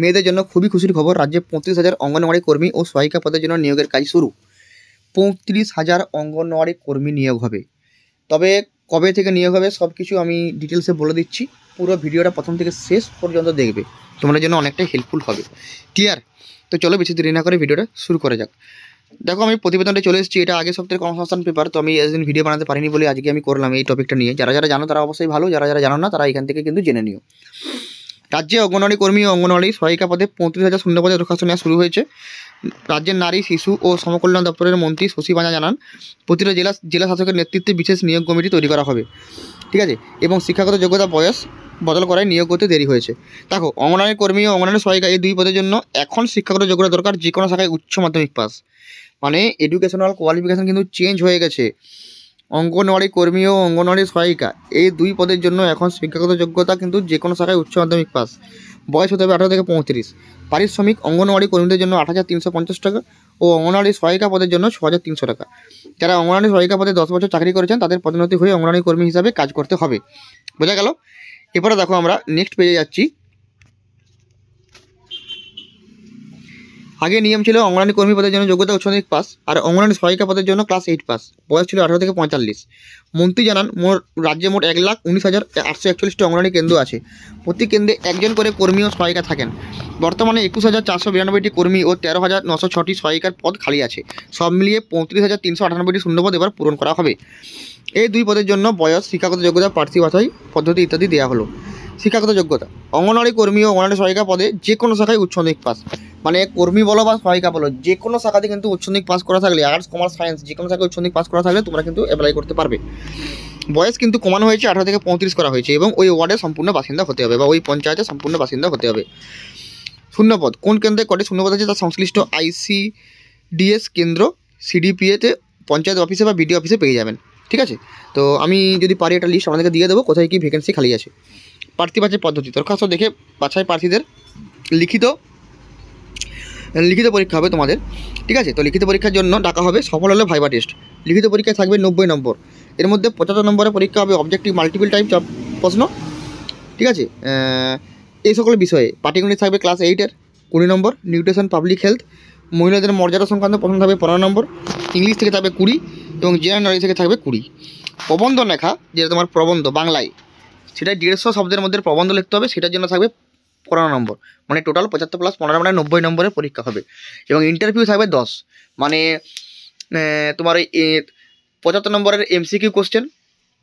মেয়েদের জন্য খুবই খুশির খবর রাজ্যে পঁয়ত্রিশ হাজার অঙ্গনওয়াড়ি কর্মী ও সহায়িকা পদের জন্য নিয়োগের কাজ শুরু পঁয়ত্রিশ হাজার অঙ্গনওয়াড়ি কর্মী নিয়োগ হবে তবে কবে থেকে নিয়োগ হবে সব কিছু আমি ডিটেলসে বলে দিচ্ছি পুরো ভিডিওটা প্রথম থেকে শেষ পর্যন্ত দেখবে তোমাদের জন্য অনেকটাই হেল্পফুল হবে ক্লিয়ার তো চলো বেশি দেরি না করে ভিডিওটা শুরু করা যাক দেখো আমি প্রতিবেদনটা চলে এসেছি এটা আগে সপ্তাহে কর্মসংস্থান পেপার তো আমি এদিন ভিডিও বানাতে পারিনি বলে আজকে আমি করলাম এই টপিকটা নিয়ে যারা যারা জানো তারা অবশ্যই ভালো যারা যারা জানো না তারা এখান থেকে কিন্তু জেনে নিও রাজ্যে অঙ্গনওয়াড়ি কর্মী ও অঙ্গনওয়াড়ি সহায়িকা পদে পঁয়ত্রিশ হাজার শূন্য পদে দরখাস্ত নেওয়া শুরু হয়েছে রাজ্যের নারী শিশু ও সমকল্যাণ দপ্তরের মন্ত্রী শশী বাঁজা জানান প্রতিটা জেলা জেলা শাসকের নেতৃত্বে বিশেষ নিয়োগ কমিটি তৈরি করা হবে ঠিক আছে এবং শিক্ষাগত যোগ্যতা বয়স বদল করায় নিয়োগ করতে দেরি হয়েছে দেখো অঙ্গনওয়াড়ি কর্মী ও অঙ্গনওয়াড়ি সহায়িকা এই দুই পদের জন্য এখন শিক্ষাগত যোগ্যতা দরকার যে কোনো শাখায় উচ্চ মাধ্যমিক পাস মানে এডুকেশনাল কোয়ালিফিকেশন কিন্তু চেঞ্জ হয়ে গেছে অঙ্গনওয়াড়ি কর্মী ও অঙ্গনওয়াড়ি সহায়িকা এই দুই পদের জন্য এখন শিক্ষাগত যোগ্যতা কিন্তু যে কোনো শাখায় উচ্চ মাধ্যমিক পাস বয়স হতে হবে আঠারো থেকে পঁয়ত্রিশ পারিশ্রমিক অঙ্গনওয়াড়ি কর্মীদের জন্য আট হাজার তিনশো পঞ্চাশ টাকা ও অঙ্গনওয়াড়ি সহায়িকা পদের জন্য ছ হাজার তিনশো টাকা যারা অঙ্গনওয়াড়ি সহায়িকা পদে দশ বছর চাকরি করেছেন তাদের পদোন্নতি হয়ে অঙ্গনওয়াড়ি কর্মী হিসাবে কাজ করতে হবে বোঝা গেল এরপরে দেখো আমরা নেক্সট পেজে যাচ্ছি আগে নিয়ম ছিল অঙ্গনানি কর্মী পদের জন্য যোগ্যতা উচ্চনিক পাস আর অঙ্গনানি সহায়িকা পদের জন্য ক্লাস এইট পাস বয়স ছিল আঠারো থেকে পঁয়তাল্লিশ মন্ত্রী জানান মোট রাজ্যে মোট এক লাখ উনিশ হাজার আটশো একচল্লিশটি অঙ্গনানি কেন্দ্র আছে প্রতি কেন্দ্রে একজন করে কর্মী ও সহায়িকা থাকেন বর্তমানে একুশ হাজার চারশো বিরানব্বইটি কর্মী ও তেরো হাজার নশো ছটি সহায়িকার পদ খালি আছে সব মিলিয়ে পঁয়ত্রিশ হাজার তিনশো আটানব্বইটি শূন্যপদ এবার পূরণ করা হবে এই দুই পদের জন্য বয়স শিক্ষাগত যোগ্যতা প্রার্থী বাছাই পদ্ধতি ইত্যাদি দেওয়া হলো শিক্ষাগত যোগ্যতা অঙ্গনওয়াড়ি কর্মী ও অঙ্গনওয়াড়ি সহায়িকা পদে যে কোনো শাখায় উচ্চ পাস মানে কর্মী বলো বা সহায়িকা বলো যে কোনো শাখাতে কিন্তু উচ্চনিক পাস করা থাকলে আর্টস কমার্স সায়েন্স যে কোনো শাখায় উচ্চনিক পাস করা থাকলে তোমরা কিন্তু অ্যাপ্লাই করতে পারবে বয়স কিন্তু কমানো হয়েছে আঠারো থেকে পঁয়ত্রিশ করা হয়েছে এবং ওই ওয়ার্ডের সম্পূর্ণ বাসিন্দা হতে হবে বা ওই পঞ্চায়েতে সম্পূর্ণ বাসিন্দা হতে হবে শূন্যপদ কোন কেন্দ্রে কটে শূন্যপদ আছে তার সংশ্লিষ্ট আইসি ডিএস কেন্দ্র সিডিপিএতে পঞ্চায়েত অফিসে বা বিডিও অফিসে পেয়ে যাবেন ঠিক আছে তো আমি যদি পারি একটা লিস্ট আপনাদেরকে দিয়ে দেবো কোথায় কী ভ্যাকেন্সি খালি আছে প্রার্থী বাছাই পদ্ধতি দরখাস্ত দেখে বাছাই প্রার্থীদের লিখিত লিখিত পরীক্ষা হবে তোমাদের ঠিক আছে তো লিখিত পরীক্ষার জন্য ডাকা হবে সফল হলে ভাইবা টেস্ট লিখিত পরীক্ষায় থাকবে নব্বই নম্বর এর মধ্যে পঁচাত্তর নম্বরের পরীক্ষা হবে অবজেক্টিভ মাল্টিপল টাইপ প্রশ্ন ঠিক আছে এই সকল বিষয়ে পাটিগণিত থাকবে ক্লাস এইটের কুড়ি নম্বর নিউট্রিশন পাবলিক হেলথ মহিলাদের মর্যাদা সংক্রান্ত প্রশ্ন থাকবে পনেরো নম্বর ইংলিশ থেকে থাকবে কুড়ি এবং জেনারেল নলেজ থেকে থাকবে কুড়ি প্রবন্ধ লেখা যেটা তোমার প্রবন্ধ বাংলায় সেটা দেড়শো শব্দের মধ্যে প্রবন্ধ লিখতে হবে সেটার জন্য থাকবে পনেরো নম্বর মানে টোটাল পঁচাত্তর প্লাস পনেরো মানে নব্বই নম্বরের পরীক্ষা হবে এবং ইন্টারভিউ থাকবে দশ মানে তোমার এই পঁচাত্তর নম্বরের এমসিকিউ কোশ্চেন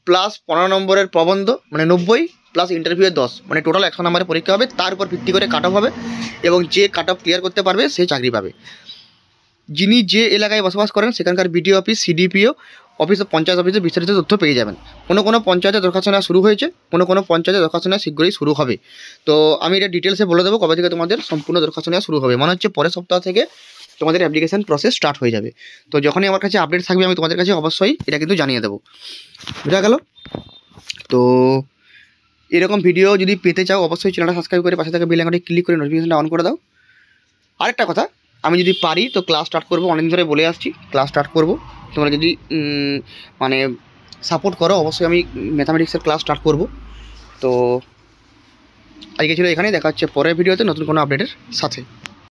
প্লাস পনেরো নম্বরের প্রবন্ধ মানে নব্বই প্লাস ইন্টারভিউয়ের দশ মানে টোটাল একশো নম্বরের পরীক্ষা হবে তার উপর ভিত্তি করে কাট অফ হবে এবং যে কাট অফ ক্লিয়ার করতে পারবে সে চাকরি পাবে যিনি যে এলাকায় বসবাস করেন সেখানকার BDO office CDPO office panchayat অফিসে বিস্তারিত তথ্য পেয়ে যাবেন কোনো কোনো পঞ্চায়েতে দরখাস্ত নেওয়া শুরু হয়েছে কোনো কোনো পঞ্চায়েতে দরখাস্ত নেওয়া শীঘ্রই শুরু হবে তো আমি এটা ডিটেলসে বলে দেবো কবে থেকে তোমাদের সম্পূর্ণ দরখাস্ত নেওয়া শুরু হবে মনে হচ্ছে পরের সপ্তাহ থেকে তোমাদের অ্যাপ্লিকেশান প্রসেস স্টার্ট হয়ে যাবে তো যখনই আমার কাছে আপডেট থাকবে আমি তোমাদের কাছে অবশ্যই এটা কিন্তু জানিয়ে দেবো বোঝা গেল তো এরকম ভিডিও যদি পেতে চাও অবশ্যই চ্যানেলটা সাবস্ক্রাইব করে পাশে থাকা বিল আইকনটি ক্লিক করে নোটিফিকেশনটা অন করে দাও আরেকটা কথা আমি যদি পারি তো ক্লাস স্টার্ট করবো অনেকদিন ধরে বলে আসছি ক্লাস স্টার্ট করবো তোমরা যদি মানে সাপোর্ট করো অবশ্যই আমি ম্যাথামেটিক্সের ক্লাস স্টার্ট করব তো আজকে ছিল এখানে দেখা হচ্ছে পরের ভিডিওতে নতুন কোনো আপডেটের সাথে